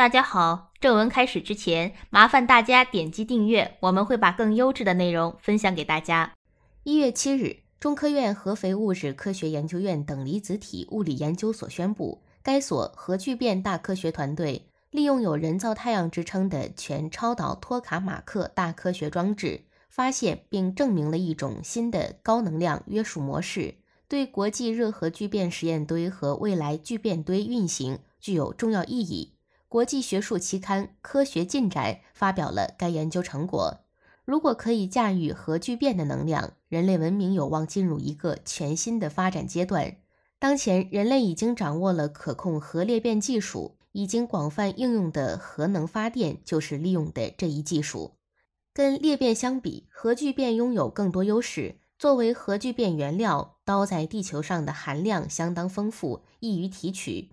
大家好，正文开始之前，麻烦大家点击订阅，我们会把更优质的内容分享给大家。一月七日，中科院合肥物质科学研究院等离子体物理研究所宣布，该所核聚变大科学团队利用有人造太阳之称的全超导托卡马克大科学装置，发现并证明了一种新的高能量约束模式，对国际热核聚变实验堆和未来聚变堆运行具有重要意义。国际学术期刊《科学进展》发表了该研究成果。如果可以驾驭核聚变的能量，人类文明有望进入一个全新的发展阶段。当前，人类已经掌握了可控核裂变技术，已经广泛应用的核能发电就是利用的这一技术。跟裂变相比，核聚变拥有更多优势。作为核聚变原料，氘在地球上的含量相当丰富，易于提取。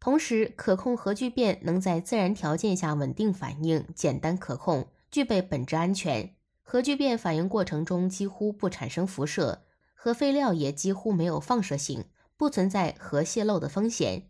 同时，可控核聚变能在自然条件下稳定反应，简单可控，具备本质安全。核聚变反应过程中几乎不产生辐射，核废料也几乎没有放射性，不存在核泄漏的风险。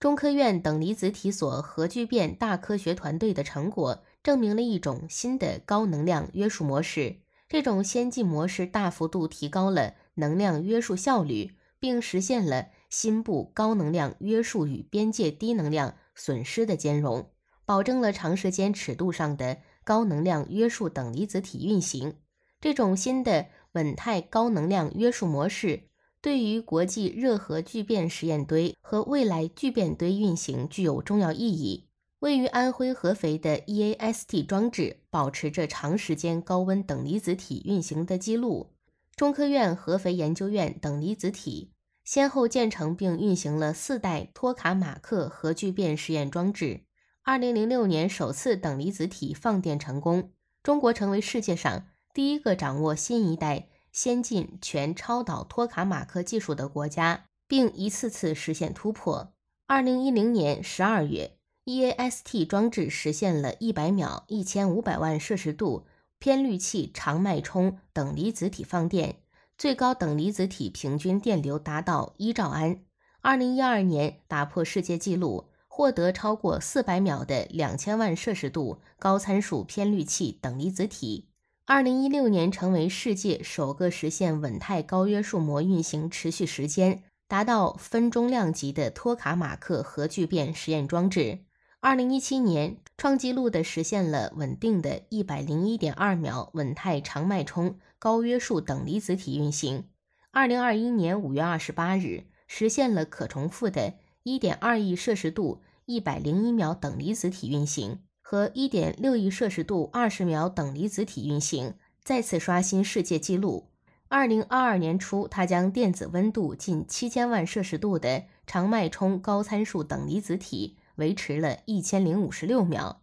中科院等离子体所核聚变大科学团队的成果证明了一种新的高能量约束模式，这种先进模式大幅度提高了能量约束效率，并实现了。新部高能量约束与边界低能量损失的兼容，保证了长时间尺度上的高能量约束等离子体运行。这种新的稳态高能量约束模式对于国际热核聚变实验堆和未来聚变堆运行具有重要意义。位于安徽合肥的 EAST 装置保持着长时间高温等离子体运行的记录。中科院合肥研究院等离子体。先后建成并运行了四代托卡马克核聚变实验装置。二零零六年首次等离子体放电成功，中国成为世界上第一个掌握新一代先进全超导托卡马克技术的国家，并一次次实现突破。二零一零年十二月，EAST 装置实现了一百秒一千五百万摄氏度偏滤器长脉冲等离子体放电。最高等离子体平均电流达到一兆安。二零一二年打破世界纪录，获得超过四百秒的两千万摄氏度高参数偏滤器等离子体。二零一六年成为世界首个实现稳态高约束模运行持续时间达到分钟量级的托卡马克核聚变实验装置。二零一七年，创纪录的实现了稳定的101.2秒稳态长脉冲高约束等离子体运行。二零二一年五月二十八日，实现了可重复的1.2亿摄氏度101秒等离子体运行和1.6亿摄氏度20秒等离子体运行，再次刷新世界纪录。二零二二年初，它将电子温度近七千万摄氏度的长脉冲高参数等离子体。维持了一千零五十六秒。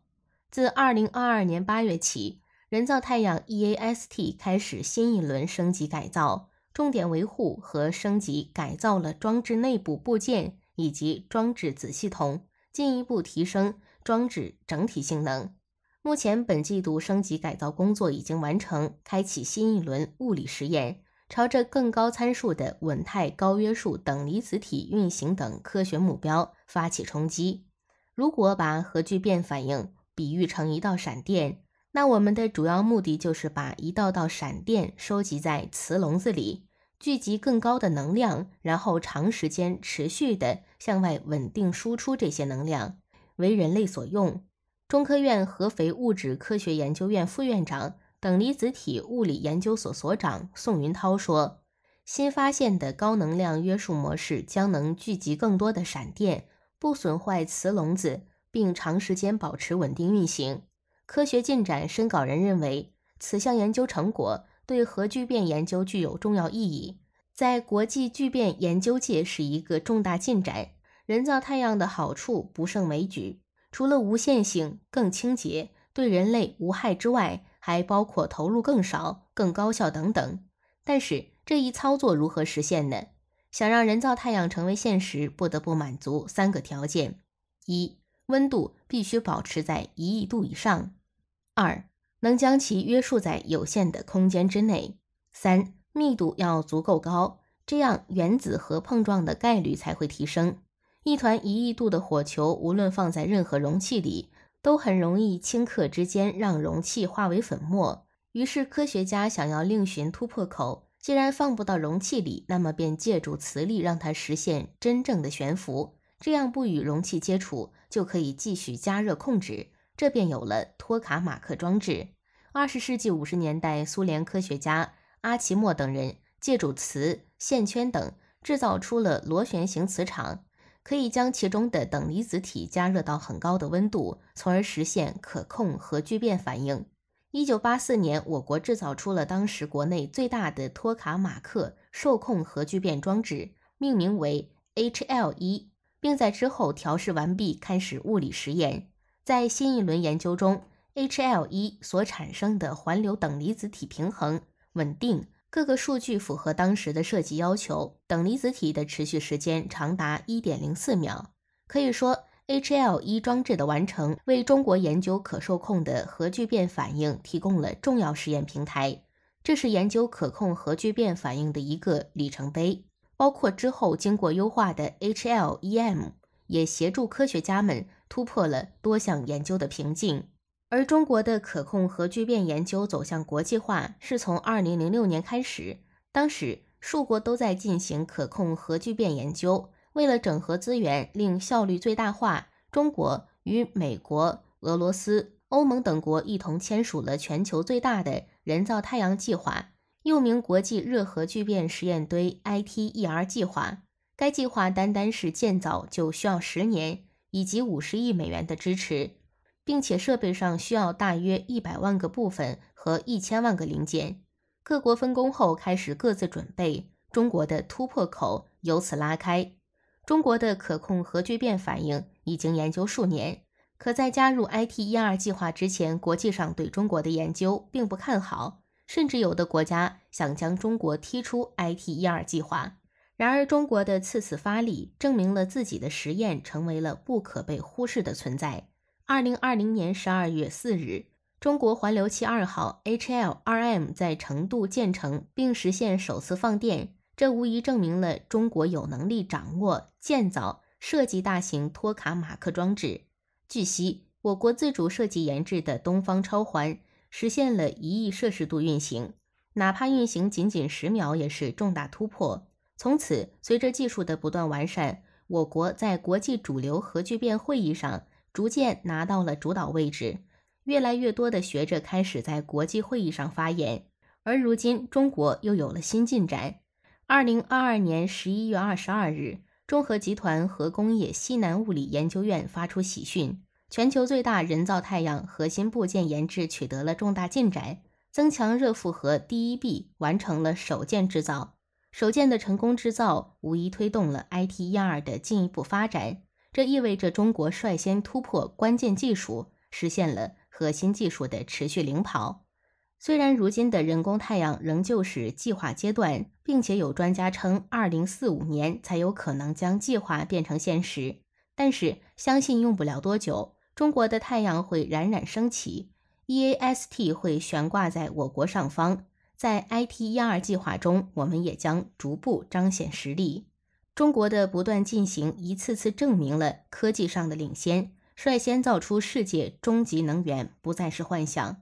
自二零二二年八月起，人造太阳 EAST 开始新一轮升级改造，重点维护和升级改造了装置内部部件以及装置子系统，进一步提升装置整体性能。目前，本季度升级改造工作已经完成，开启新一轮物理实验，朝着更高参数的稳态高约束等离子体运行等科学目标发起冲击。如果把核聚变反应比喻成一道闪电，那我们的主要目的就是把一道道闪电收集在磁笼子里，聚集更高的能量，然后长时间持续的向外稳定输出这些能量，为人类所用。中科院合肥物质科学研究院副院长、等离子体物理研究所所长宋云涛说：“新发现的高能量约束模式将能聚集更多的闪电。”不损坏磁笼子，并长时间保持稳定运行。科学进展，深稿人认为此项研究成果对核聚变研究具有重要意义，在国际聚变研究界是一个重大进展。人造太阳的好处不胜枚举，除了无限性、更清洁、对人类无害之外，还包括投入更少、更高效等等。但是，这一操作如何实现呢？想让人造太阳成为现实，不得不满足三个条件：一、温度必须保持在一亿度以上；二、能将其约束在有限的空间之内；三、密度要足够高，这样原子核碰撞的概率才会提升。一团一亿度的火球，无论放在任何容器里，都很容易顷刻之间让容器化为粉末。于是，科学家想要另寻突破口。既然放不到容器里，那么便借助磁力让它实现真正的悬浮，这样不与容器接触，就可以继续加热控制。这便有了托卡马克装置。二十世纪五十年代，苏联科学家阿奇莫等人借助磁线圈等制造出了螺旋形磁场，可以将其中的等离子体加热到很高的温度，从而实现可控核聚变反应。一九八四年，我国制造出了当时国内最大的托卡马克受控核聚变装置，命名为 HL 一，并在之后调试完毕，开始物理实验。在新一轮研究中，HL 一所产生的环流等离子体平衡稳定，各个数据符合当时的设计要求。等离子体的持续时间长达一点零四秒，可以说。HL 一装置的完成，为中国研究可受控的核聚变反应提供了重要实验平台。这是研究可控核聚变反应的一个里程碑。包括之后经过优化的 HL e M，也协助科学家们突破了多项研究的瓶颈。而中国的可控核聚变研究走向国际化，是从二零零六年开始。当时，数国都在进行可控核聚变研究。为了整合资源，令效率最大化，中国与美国、俄罗斯、欧盟等国一同签署了全球最大的人造太阳计划，又名国际热核聚变实验堆 （ITER） 计划。该计划单单是建造就需要十年以及五十亿美元的支持，并且设备上需要大约一百万个部分和一千万个零件。各国分工后开始各自准备，中国的突破口由此拉开。中国的可控核聚变反应已经研究数年，可在加入 I T E R 计划之前，国际上对中国的研究并不看好，甚至有的国家想将中国踢出 I T E R 计划。然而，中国的次次发力证明了自己的实验成为了不可被忽视的存在。二零二零年十二月四日，中国环流器二号 H L R M 在成都建成并实现首次放电。这无疑证明了中国有能力掌握建造设计大型托卡马克装置。据悉，我国自主设计研制的东方超环实现了一亿摄氏度运行，哪怕运行仅仅十秒也是重大突破。从此，随着技术的不断完善，我国在国际主流核聚变会议上逐渐拿到了主导位置，越来越多的学者开始在国际会议上发言。而如今，中国又有了新进展。二零二二年十一月二十二日，中核集团核工业西南物理研究院发出喜讯：全球最大人造太阳核心部件研制取得了重大进展，增强热复合第一 b 完成了首件制造。首件的成功制造，无疑推动了 ITER 的进一步发展。这意味着中国率先突破关键技术，实现了核心技术的持续领跑。虽然如今的人工太阳仍旧是计划阶段，并且有专家称，二零四五年才有可能将计划变成现实，但是相信用不了多久，中国的太阳会冉冉升起，EAST 会悬挂在我国上方。在 I T E 二计划中，我们也将逐步彰显实力。中国的不断进行一次次证明了科技上的领先，率先造出世界终极能源不再是幻想。